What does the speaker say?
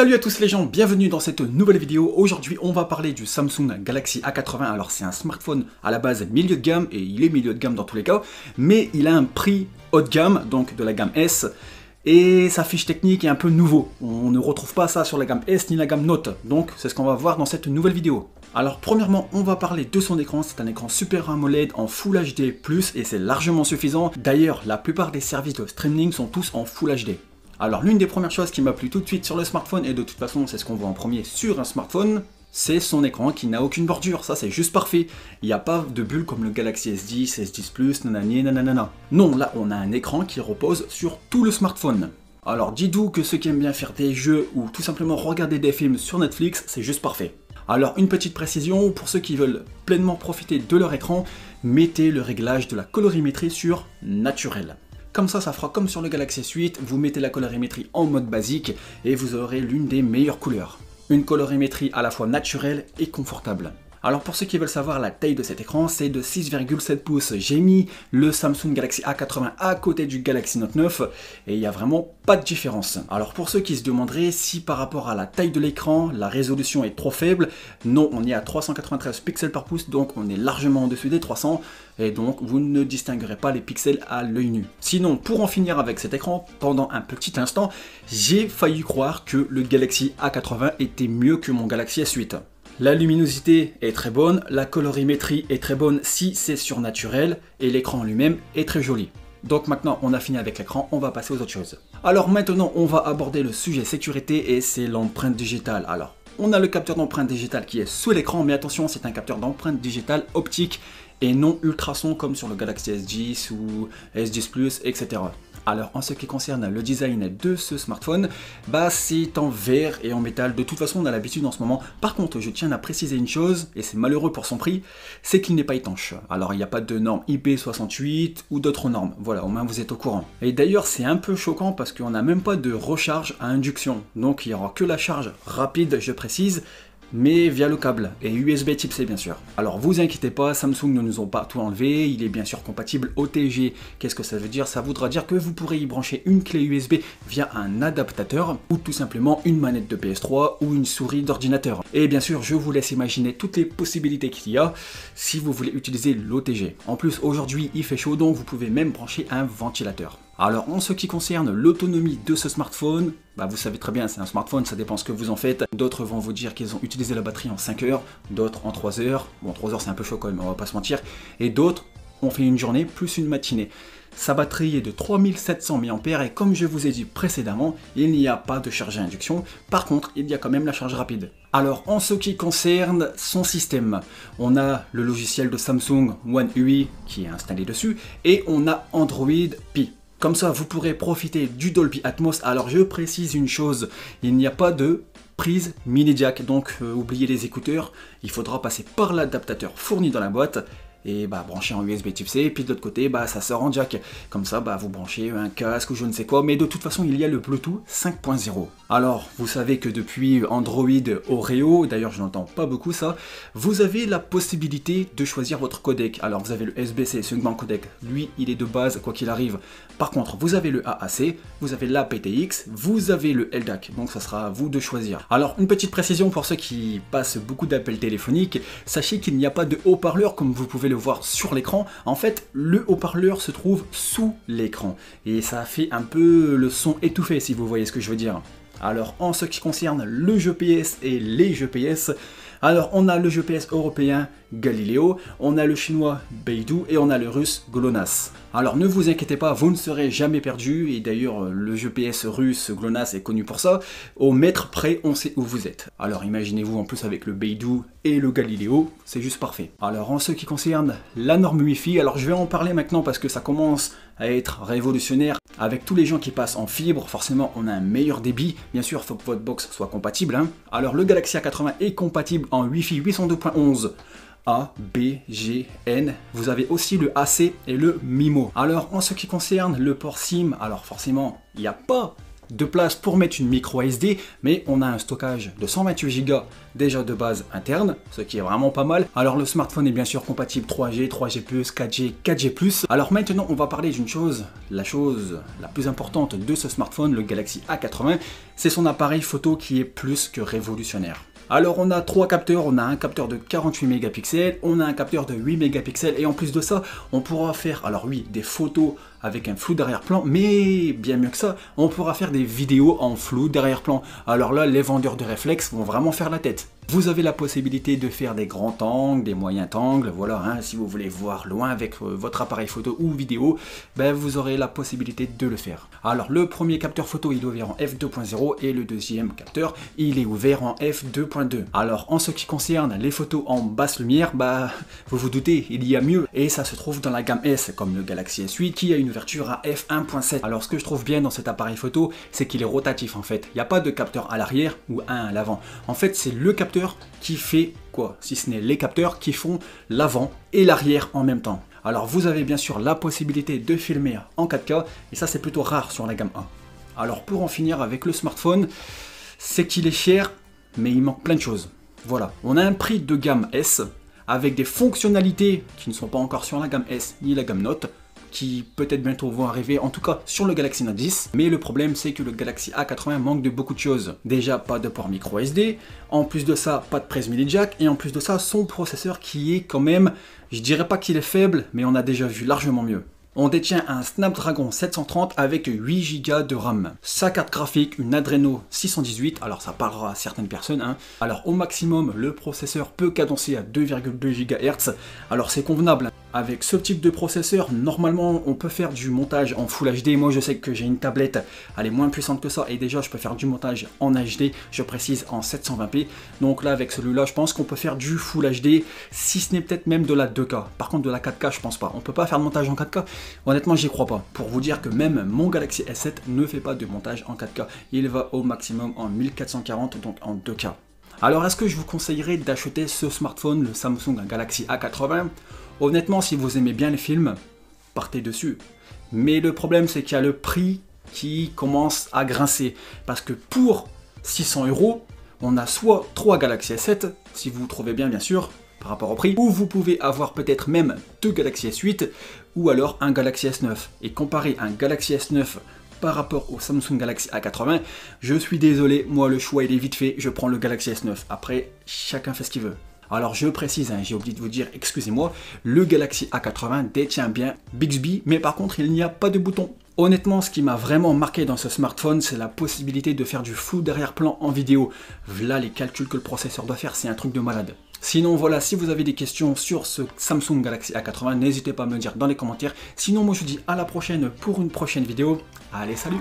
Salut à tous les gens, bienvenue dans cette nouvelle vidéo. Aujourd'hui, on va parler du Samsung Galaxy A80. Alors, c'est un smartphone à la base milieu de gamme, et il est milieu de gamme dans tous les cas, mais il a un prix haut de gamme, donc de la gamme S, et sa fiche technique est un peu nouveau. On ne retrouve pas ça sur la gamme S ni la gamme Note, donc c'est ce qu'on va voir dans cette nouvelle vidéo. Alors premièrement, on va parler de son écran, c'est un écran Super AMOLED en Full HD+, et c'est largement suffisant. D'ailleurs, la plupart des services de streaming sont tous en Full HD. Alors l'une des premières choses qui m'a plu tout de suite sur le smartphone, et de toute façon c'est ce qu'on voit en premier sur un smartphone, c'est son écran qui n'a aucune bordure, ça c'est juste parfait. Il n'y a pas de bulles comme le Galaxy S10, S10 Plus, nanani, nananana Non, là on a un écran qui repose sur tout le smartphone. Alors dites-vous que ceux qui aiment bien faire des jeux ou tout simplement regarder des films sur Netflix, c'est juste parfait. Alors une petite précision, pour ceux qui veulent pleinement profiter de leur écran, mettez le réglage de la colorimétrie sur naturel. Comme ça, ça fera comme sur le Galaxy S8, vous mettez la colorimétrie en mode basique et vous aurez l'une des meilleures couleurs. Une colorimétrie à la fois naturelle et confortable. Alors pour ceux qui veulent savoir la taille de cet écran, c'est de 6,7 pouces. J'ai mis le Samsung Galaxy A80 à côté du Galaxy Note 9 et il n'y a vraiment pas de différence. Alors pour ceux qui se demanderaient si par rapport à la taille de l'écran, la résolution est trop faible, non, on est à 393 pixels par pouce, donc on est largement en dessus des 300 et donc vous ne distinguerez pas les pixels à l'œil nu. Sinon, pour en finir avec cet écran, pendant un petit instant, j'ai failli croire que le Galaxy A80 était mieux que mon Galaxy S8. La luminosité est très bonne, la colorimétrie est très bonne si c'est surnaturel, et l'écran lui-même est très joli. Donc maintenant on a fini avec l'écran, on va passer aux autres choses. Alors maintenant on va aborder le sujet sécurité et c'est l'empreinte digitale. Alors on a le capteur d'empreinte digitale qui est sous l'écran, mais attention c'est un capteur d'empreinte digitale optique et non ultrason comme sur le Galaxy S10 ou S10 Plus, etc. Alors en ce qui concerne le design de ce smartphone, bah c'est en verre et en métal, de toute façon on a l'habitude en ce moment. Par contre je tiens à préciser une chose, et c'est malheureux pour son prix, c'est qu'il n'est pas étanche. Alors il n'y a pas de norme IP68 ou d'autres normes, voilà au moins vous êtes au courant. Et d'ailleurs c'est un peu choquant parce qu'on n'a même pas de recharge à induction, donc il n'y aura que la charge rapide je précise, mais via le câble et USB type C bien sûr. Alors vous inquiétez pas, Samsung ne nous ont pas tout enlevé, il est bien sûr compatible OTG. Qu'est-ce que ça veut dire Ça voudra dire que vous pourrez y brancher une clé USB via un adaptateur ou tout simplement une manette de PS3 ou une souris d'ordinateur. Et bien sûr, je vous laisse imaginer toutes les possibilités qu'il y a si vous voulez utiliser l'OTG. En plus, aujourd'hui, il fait chaud donc vous pouvez même brancher un ventilateur. Alors en ce qui concerne l'autonomie de ce smartphone, bah, vous savez très bien, c'est un smartphone, ça dépend ce que vous en faites. D'autres vont vous dire qu'ils ont utilisé la batterie en 5 heures, d'autres en 3 heures. Bon, 3 heures c'est un peu chaud quand même, on va pas se mentir. Et d'autres ont fait une journée plus une matinée. Sa batterie est de 3700 mAh et comme je vous ai dit précédemment, il n'y a pas de charge à induction. Par contre, il y a quand même la charge rapide. Alors en ce qui concerne son système, on a le logiciel de Samsung One UI qui est installé dessus et on a Android Pi. Comme ça, vous pourrez profiter du Dolby Atmos. Alors, je précise une chose, il n'y a pas de prise mini jack, donc euh, oubliez les écouteurs, il faudra passer par l'adaptateur fourni dans la boîte et bah, brancher en USB type C, et puis de l'autre côté, bah, ça sort en jack. Comme ça, bah, vous branchez un casque ou je ne sais quoi, mais de toute façon, il y a le Bluetooth 5.0. Alors, vous savez que depuis Android Oreo, d'ailleurs, je n'entends pas beaucoup ça, vous avez la possibilité de choisir votre codec. Alors, vous avez le SBC, grand codec, lui, il est de base, quoi qu'il arrive. Par contre, vous avez le AAC, vous avez l'APTX, vous avez le LDAC, donc ça sera à vous de choisir. Alors, une petite précision pour ceux qui passent beaucoup d'appels téléphoniques, sachez qu'il n'y a pas de haut-parleur comme vous pouvez le voir sur l'écran, en fait, le haut-parleur se trouve sous l'écran. Et ça fait un peu le son étouffé, si vous voyez ce que je veux dire. Alors en ce qui concerne le jeu PS et les jeux PS, alors on a le GPS européen Galileo, on a le chinois Beidou et on a le russe GLONASS. Alors ne vous inquiétez pas, vous ne serez jamais perdu, et d'ailleurs le GPS russe GLONASS est connu pour ça, au mètre près on sait où vous êtes. Alors imaginez-vous en plus avec le Beidou et le Galileo, c'est juste parfait. Alors en ce qui concerne la norme Wi-Fi, alors je vais en parler maintenant parce que ça commence à être révolutionnaire. Avec tous les gens qui passent en fibre, forcément on a un meilleur débit. Bien sûr, faut que votre box soit compatible. Hein. Alors le Galaxy A80 est compatible en Wifi fi 802.11. A, B, G, N. Vous avez aussi le AC et le MIMO. Alors en ce qui concerne le port SIM, alors forcément, il n'y a pas de place pour mettre une micro SD, mais on a un stockage de 128 Go déjà de base interne, ce qui est vraiment pas mal. Alors le smartphone est bien sûr compatible 3G, 3G+, 4G, 4G+. Alors maintenant, on va parler d'une chose, la chose la plus importante de ce smartphone, le Galaxy A80, c'est son appareil photo qui est plus que révolutionnaire. Alors on a trois capteurs, on a un capteur de 48 mégapixels, on a un capteur de 8 mégapixels et en plus de ça, on pourra faire alors oui des photos avec un flou d'arrière-plan, mais bien mieux que ça, on pourra faire des vidéos en flou d'arrière-plan. Alors là, les vendeurs de réflexes vont vraiment faire la tête. Vous avez la possibilité de faire des grands angles, des moyens angles, voilà, hein. si vous voulez voir loin avec euh, votre appareil photo ou vidéo, ben vous aurez la possibilité de le faire. Alors le premier capteur photo, il est ouvert en f2.0 et le deuxième capteur, il est ouvert en f2.2. Alors en ce qui concerne les photos en basse lumière, bah vous vous doutez, il y a mieux et ça se trouve dans la gamme S comme le Galaxy S8 qui a une ouverture à f1.7. Alors ce que je trouve bien dans cet appareil photo, c'est qu'il est rotatif en fait. Il n'y a pas de capteur à l'arrière ou un à l'avant. En fait, c'est le capteur qui fait quoi Si ce n'est les capteurs qui font l'avant et l'arrière en même temps. Alors vous avez bien sûr la possibilité de filmer en 4K et ça c'est plutôt rare sur la gamme 1 Alors pour en finir avec le smartphone, c'est qu'il est cher mais il manque plein de choses. Voilà, on a un prix de gamme S avec des fonctionnalités qui ne sont pas encore sur la gamme S ni la gamme Note qui peut-être bientôt vont arriver, en tout cas sur le Galaxy Note 10. Mais le problème, c'est que le Galaxy A80 manque de beaucoup de choses. Déjà, pas de port micro SD, en plus de ça, pas de presse mini jack, et en plus de ça, son processeur qui est quand même, je dirais pas qu'il est faible, mais on a déjà vu largement mieux. On détient un Snapdragon 730 avec 8 Go de RAM. Sa carte graphique, une Adreno 618, alors ça parlera à certaines personnes. Hein. Alors au maximum, le processeur peut cadencer à 2,2 GHz, alors c'est convenable. Hein. Avec ce type de processeur, normalement, on peut faire du montage en Full HD. Moi, je sais que j'ai une tablette, elle est moins puissante que ça, et déjà, je peux faire du montage en HD, je précise, en 720p. Donc là, avec celui-là, je pense qu'on peut faire du Full HD, si ce n'est peut-être même de la 2K. Par contre, de la 4K, je pense pas. On peut pas faire de montage en 4K. Honnêtement, j'y crois pas. Pour vous dire que même mon Galaxy S7 ne fait pas de montage en 4K. Il va au maximum en 1440, donc en 2K. Alors, est-ce que je vous conseillerais d'acheter ce smartphone, le Samsung Galaxy A80 Honnêtement, si vous aimez bien les films, partez dessus. Mais le problème, c'est qu'il y a le prix qui commence à grincer. Parce que pour 600 euros, on a soit 3 Galaxy S7, si vous, trouvez bien, bien sûr, par rapport au prix, ou vous pouvez avoir peut-être même deux Galaxy S8 ou alors un Galaxy S9. Et comparer un Galaxy S9 par rapport au Samsung Galaxy A80, je suis désolé, moi le choix il est vite fait, je prends le Galaxy S9. Après, chacun fait ce qu'il veut. Alors je précise, hein, j'ai oublié de vous dire, excusez-moi, le Galaxy A80 détient bien Bixby, mais par contre il n'y a pas de bouton. Honnêtement, ce qui m'a vraiment marqué dans ce smartphone, c'est la possibilité de faire du flou d'arrière-plan en vidéo. Voilà les calculs que le processeur doit faire, c'est un truc de malade. Sinon voilà, si vous avez des questions sur ce Samsung Galaxy A80, n'hésitez pas à me le dire dans les commentaires. Sinon moi je vous dis à la prochaine pour une prochaine vidéo. Allez, salut